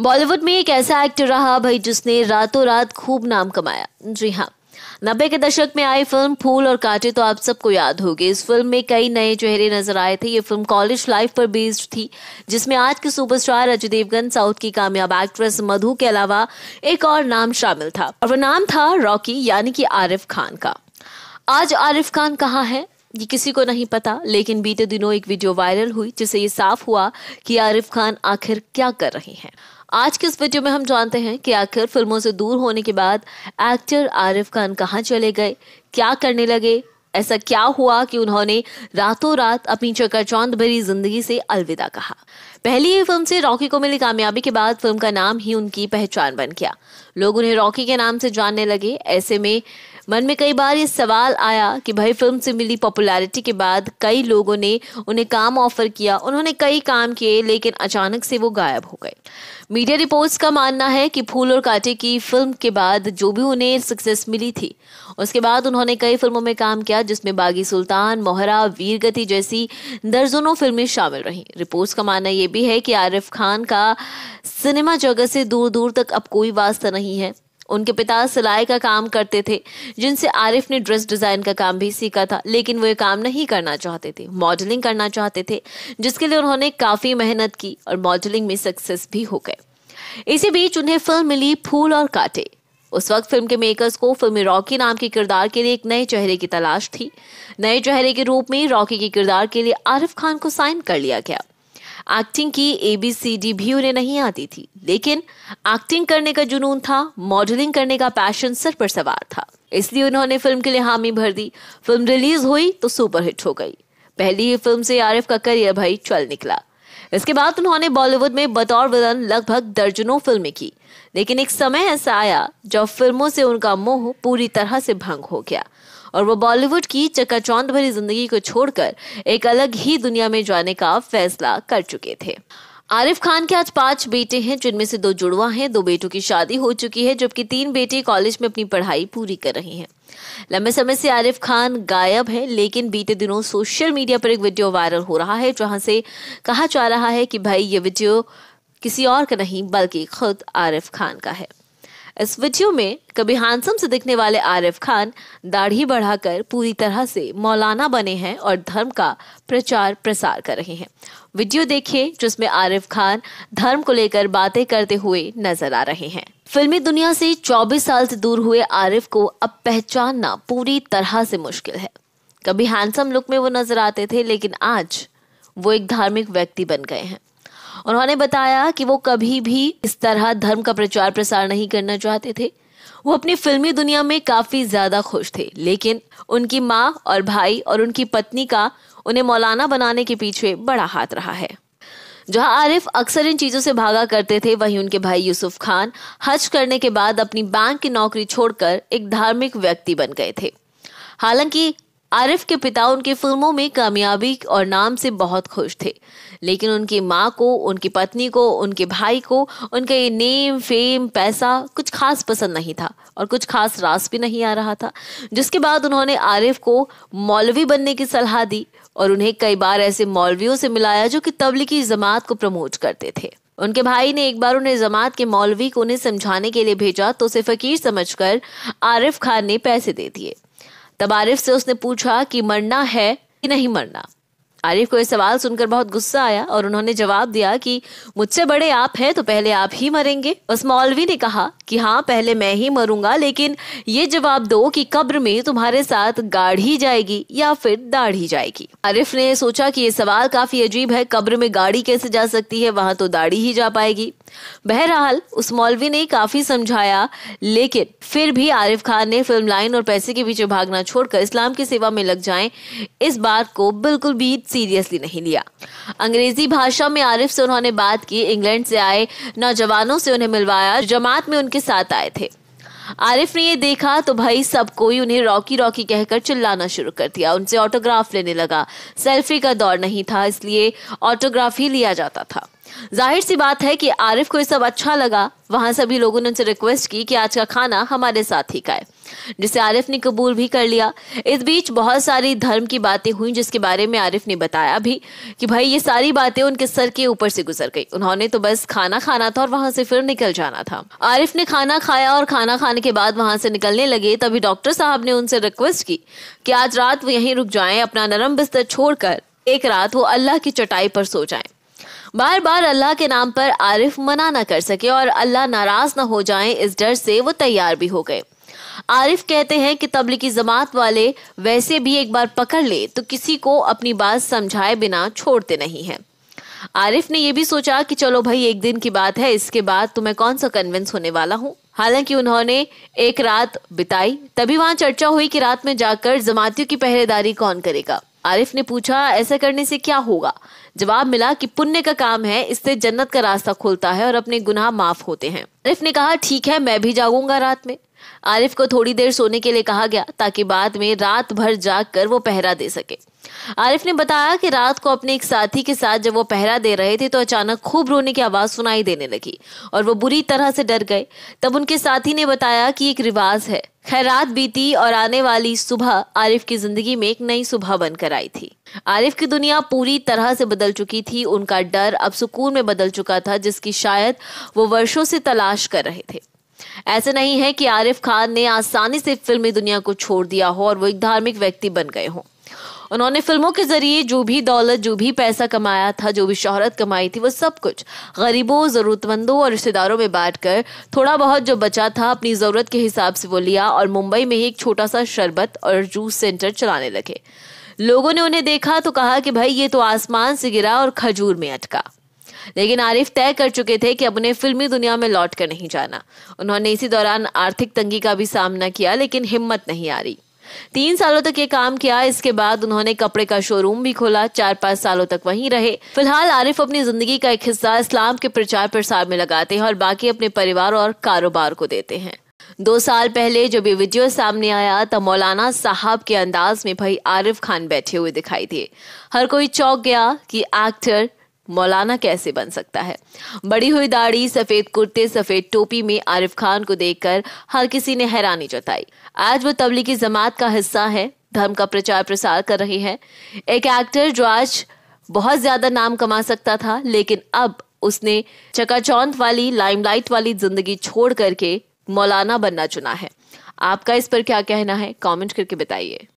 बॉलीवुड में एक ऐसा एक्टर रहा भाई जिसने रातों रात खूब नाम कमाया जी हाँ नब्बे के दशक में आई फिल्म फूल और कांटे तो आप सबको याद होगी इस फिल्म में कई नए चेहरे नजर आए थे ये फिल्म कॉलेज लाइफ पर बेस्ड थी जिसमें आज के सुपरस्टार अजय देवगन साउथ की कामयाब एक्ट्रेस मधु के अलावा एक और नाम शामिल था और वो नाम था रॉकी यानी कि आरिफ खान का आज आरिफ खान कहाँ है ये किसी को नहीं पता लेकिन बीते दिनों एक वीडियो वायरल हुई जिसे ये साफ हुआ कि आरिफ खान आखिर क्या कर रहे हैं आज के इस वीडियो में हम जानते हैं कि आखिर फिल्मों से दूर होने के बाद एक्टर आरिफ खान कहाँ चले गए क्या करने लगे ऐसा क्या हुआ कि उन्होंने रातों रात अपनी चकरचौंध भरी जिंदगी से अलविदा कहा पहली ही फिल्म से रॉकी को मिली कामयाबी के बाद फिल्म का नाम ही उनकी पहचान बन गया लोग उन्हें रॉकी के नाम से जानने लगे ऐसे में मन में कई बार ये सवाल आया कि भाई फिल्म से मिली पॉपुलैरिटी के बाद कई लोगों ने उन्हें काम ऑफर किया उन्होंने कई काम किए लेकिन अचानक से वो गायब हो गए मीडिया रिपोर्ट्स का मानना है कि फूल और कांटे की फिल्म के बाद जो भी उन्हें सक्सेस मिली थी उसके बाद उन्होंने कई फिल्मों में काम किया जिसमें बागी सुल्तान मोहरा वीरगति जैसी दर्जनों फिल्में शामिल रहीं रिपोर्ट्स का मानना ये भी है कि आरिफ खान का सिनेमा जगत से दूर दूर तक अब कोई वास्ता नहीं नहीं है उनके पिता सिलाई का काम करते थे जिनसे आरिफ ने ड्रेस डिज़ाइन का काम भी सीखा था लेकिन वो ये काम नहीं करना चाहते थे मॉडलिंग करना चाहते थे जिसके लिए उन्होंने काफ़ी मेहनत की और मॉडलिंग में सक्सेस भी हो गए इसी बीच उन्हें फिल्म मिली फूल और कांटे उस वक्त फिल्म के मेकर्स को फिल्म रॉकी नाम के किरदार के लिए एक नए चेहरे की तलाश थी नए चेहरे के रूप में रॉकी के किरदार के लिए आरिफ खान को साइन कर लिया गया एक्टिंग की ए बी सी डी भी उन्हें नहीं आती थी लेकिन एक्टिंग करने का जुनून था मॉडलिंग करने का पैशन सर पर सवार था इसलिए उन्होंने फिल्म के लिए हामी भर दी फिल्म रिलीज हुई तो सुपरहिट हो गई पहली ही फिल्म से आरिफ का करियर भाई चल निकला इसके बाद उन्होंने बॉलीवुड में बतौर विलन लगभग दर्जनों फिल्में की लेकिन एक समय ऐसा आया जब फिल्मों से उनका मोह पूरी तरह से भंग हो गया और वो बॉलीवुड की चकाचौंध भरी जिंदगी को छोड़कर एक अलग ही दुनिया में जाने का फैसला कर चुके थे आरिफ खान के आज पांच बेटे हैं जिनमें से दो जुड़वा हैं दो बेटों की शादी हो चुकी है जबकि तीन बेटे कॉलेज में अपनी पढ़ाई पूरी कर रहे हैं लंबे समय से आरिफ खान गायब है लेकिन बीते दिनों सोशल मीडिया पर एक वीडियो वायरल हो रहा है जहां से कहा जा रहा है कि भाई ये वीडियो किसी और का नहीं बल्कि खुद आरिफ खान का है इस वीडियो में कभी हैंडसम से दिखने वाले आरिफ खान दाढ़ी बढ़ाकर पूरी तरह से मौलाना बने हैं और धर्म का प्रचार प्रसार कर रहे हैं वीडियो देखिए जिसमें आरिफ खान धर्म को लेकर बातें करते हुए नजर आ रहे हैं फिल्मी दुनिया से 24 साल से दूर हुए आरिफ को अब पहचानना पूरी तरह से मुश्किल है कभी हैंडसम लुक में वो नजर आते थे लेकिन आज वो एक धार्मिक व्यक्ति बन गए हैं उन्होंने बताया कि वो कभी भी इस तरह धर्म का प्रचार प्रसार नहीं करना चाहते थे वो अपनी फिल्मी दुनिया में काफी ज्यादा खुश थे लेकिन उनकी माँ और भाई और उनकी पत्नी का उन्हें मौलाना बनाने के पीछे बड़ा हाथ रहा है जहां आरिफ अक्सर इन चीजों से भागा करते थे वहीं उनके भाई यूसुफ खान हज करने के बाद अपनी बैंक की नौकरी छोड़कर एक धार्मिक व्यक्ति बन गए थे हालांकि आरिफ के पिता उनकी फिल्मों में कामयाबी और नाम से बहुत खुश थे लेकिन उनकी माँ को उनकी पत्नी को उनके भाई को उनका ये नेम फेम पैसा कुछ खास पसंद नहीं था और कुछ खास रास भी नहीं आ रहा था जिसके बाद उन्होंने आरिफ को मौलवी बनने की सलाह दी और उन्हें कई बार ऐसे मौलवियों से मिलाया जो कि तबलीगी जमात को प्रमोट करते थे उनके भाई ने एक बार उन्हें जमात के मौलवी को उन्हें समझाने के लिए भेजा तो उसे फकीर समझकर आरिफ खान ने पैसे दे दिए तब आरिफ से उसने पूछा कि मरना है कि नहीं मरना आरिफ को यह सवाल सुनकर बहुत गुस्सा आया और उन्होंने जवाब दिया कि मुझसे बड़े आप हैं तो पहले आप ही मरेंगे उस मौलवी ने कहा कि हाँ पहले मैं ही मरूंगा लेकिन ये जवाब दो कि कब्र में तुम्हारे साथ गाढ़ी जाएगी या फिर दाढ़ी जाएगी अरिफ ने सोचा कि ये सवाल काफी अजीब है कब्र में गाड़ी कैसे जा सकती है वहां तो दाढ़ी ही जा पाएगी बहरहाल उस मौलवी ने काफी समझाया लेकिन फिर भी आरिफ खान ने फिल्म लाइन और पैसे के पीछे भागना छोड़कर इस्लाम की सेवा में लग जाएं इस बात को बिल्कुल भी सीरियसली नहीं लिया अंग्रेजी भाषा में आरिफ से उन्होंने बात की इंग्लैंड से आए नौजवानों से उन्हें मिलवाया जमात में उनके साथ आए थे आरिफ ने ये देखा तो भाई सब कोई उन्हें रॉकी रॉकी कहकर चिल्लाना शुरू कर दिया उनसे ऑटोग्राफ लेने लगा सेल्फी का दौर नहीं था इसलिए ऑटोग्राफ ही लिया जाता था जाहिर सी बात है कि आरिफ को ये सब अच्छा लगा वहां सभी लोगों ने उनसे रिक्वेस्ट की कि आज का खाना हमारे साथ ही खाए जिसे आरिफ ने कबूल भी कर लिया इस बीच बहुत सारी धर्म की बातें हुई जिसके बारे में आरिफ ने बताया भी कि भाई ये सारी बातें उनके सर के ऊपर से गुजर गई उन्होंने तो बस खाना खाना था और वहां से फिर निकल जाना था आरिफ ने खाना खाया और खाना खाने के बाद वहां से निकलने लगे तभी डॉक्टर साहब ने उनसे रिक्वेस्ट की कि आज रात वो यहीं रुक जाए अपना नरम बिस्तर छोड़कर एक रात वो अल्लाह की चटाई पर सो जाए बार बार अल्लाह के नाम पर आरिफ मना ना कर सके और अल्लाह नाराज ना हो जाए इस डर से वो तैयार भी हो गए आरिफ कहते हैं कि तबलीगी जमात वाले वैसे भी एक बार पकड़ ले तो किसी को अपनी बात समझाए बिना छोड़ते नहीं है आरिफ ने यह भी सोचा कि चलो भाई एक दिन की बात है इसके बाद तो मैं कौन सा कन्विंस होने वाला हूँ हालांकि उन्होंने एक रात बिताई तभी वहां चर्चा हुई कि रात में जाकर जमातियों की पहरेदारी कौन करेगा आरिफ ने पूछा ऐसा करने से क्या होगा जवाब मिला कि पुण्य का काम है इससे जन्नत का रास्ता खुलता है और अपने गुनाह माफ होते हैं अरिफ ने कहा ठीक है मैं भी जागूंगा रात में आरिफ को थोड़ी देर सोने के लिए कहा गया ताकि बाद में रात भर जाग कर वो पहरा दे सके आरिफ ने बताया कि रात को अपने एक साथी के साथ जब वो पहरा दे रहे थे तो अचानक खूब रोने की आवाज सुनाई देने लगी और वो बुरी तरह से डर गए तब उनके साथी ने बताया कि एक रिवाज है खैर रात बीती और आने वाली सुबह आरिफ की जिंदगी में एक नई सुबह बनकर आई थी आरिफ की दुनिया पूरी तरह से बदल चुकी थी उनका डर अब सुकून में बदल चुका था जिसकी शायद वो वर्षों से तलाश कर रहे थे ऐसे नहीं है कि आरिफ खान ने आसानी से फिल्मी दुनिया को छोड़ दिया हो और वो एक धार्मिक व्यक्ति बन गए हों उन्होंने फिल्मों के जरिए जो भी दौलत जो भी पैसा कमाया था जो भी शोहरत कमाई थी वो सब कुछ गरीबों ज़रूरतमंदों और रिश्तेदारों में बांट कर थोड़ा बहुत जो बचा था अपनी ज़रूरत के हिसाब से वो लिया और मुंबई में ही एक छोटा सा शरबत और जूस सेंटर चलाने लगे लोगों ने उन्हें देखा तो कहा कि भाई ये तो आसमान से गिरा और खजूर में अटका लेकिन आरिफ तय कर चुके थे कि अब उन्हें फिल्मी दुनिया में लौट कर नहीं जाना उन्होंने इसी दौरान आर्थिक तंगी का भी सामना किया लेकिन हिम्मत नहीं रही तीन सालों तक ये काम किया इसके बाद उन्होंने कपड़े का शोरूम भी खोला चार पांच सालों तक वहीं रहे फिलहाल आरिफ अपनी जिंदगी का एक हिस्सा इस्लाम के प्रचार प्रसार में लगाते हैं और बाकी अपने परिवार और कारोबार को देते हैं दो साल पहले जब ये वीडियो सामने आया तब मौलाना साहब के अंदाज में भाई आरिफ खान बैठे हुए दिखाई दिए हर कोई चौंक गया कि एक्टर मौलाना कैसे बन सकता है बड़ी हुई दाढ़ी सफेद कुर्ते सफेद टोपी में आरिफ खान को देखकर हर किसी ने हैरानी जताई आज वो तबलीगी जमात का हिस्सा है धर्म का प्रचार प्रसार कर रहे हैं एक एक्टर जो आज बहुत ज्यादा नाम कमा सकता था लेकिन अब उसने चकाचौंध वाली लाइमलाइट वाली जिंदगी छोड़ करके मौलाना बनना चुना है आपका इस पर क्या कहना है कमेंट करके बताइए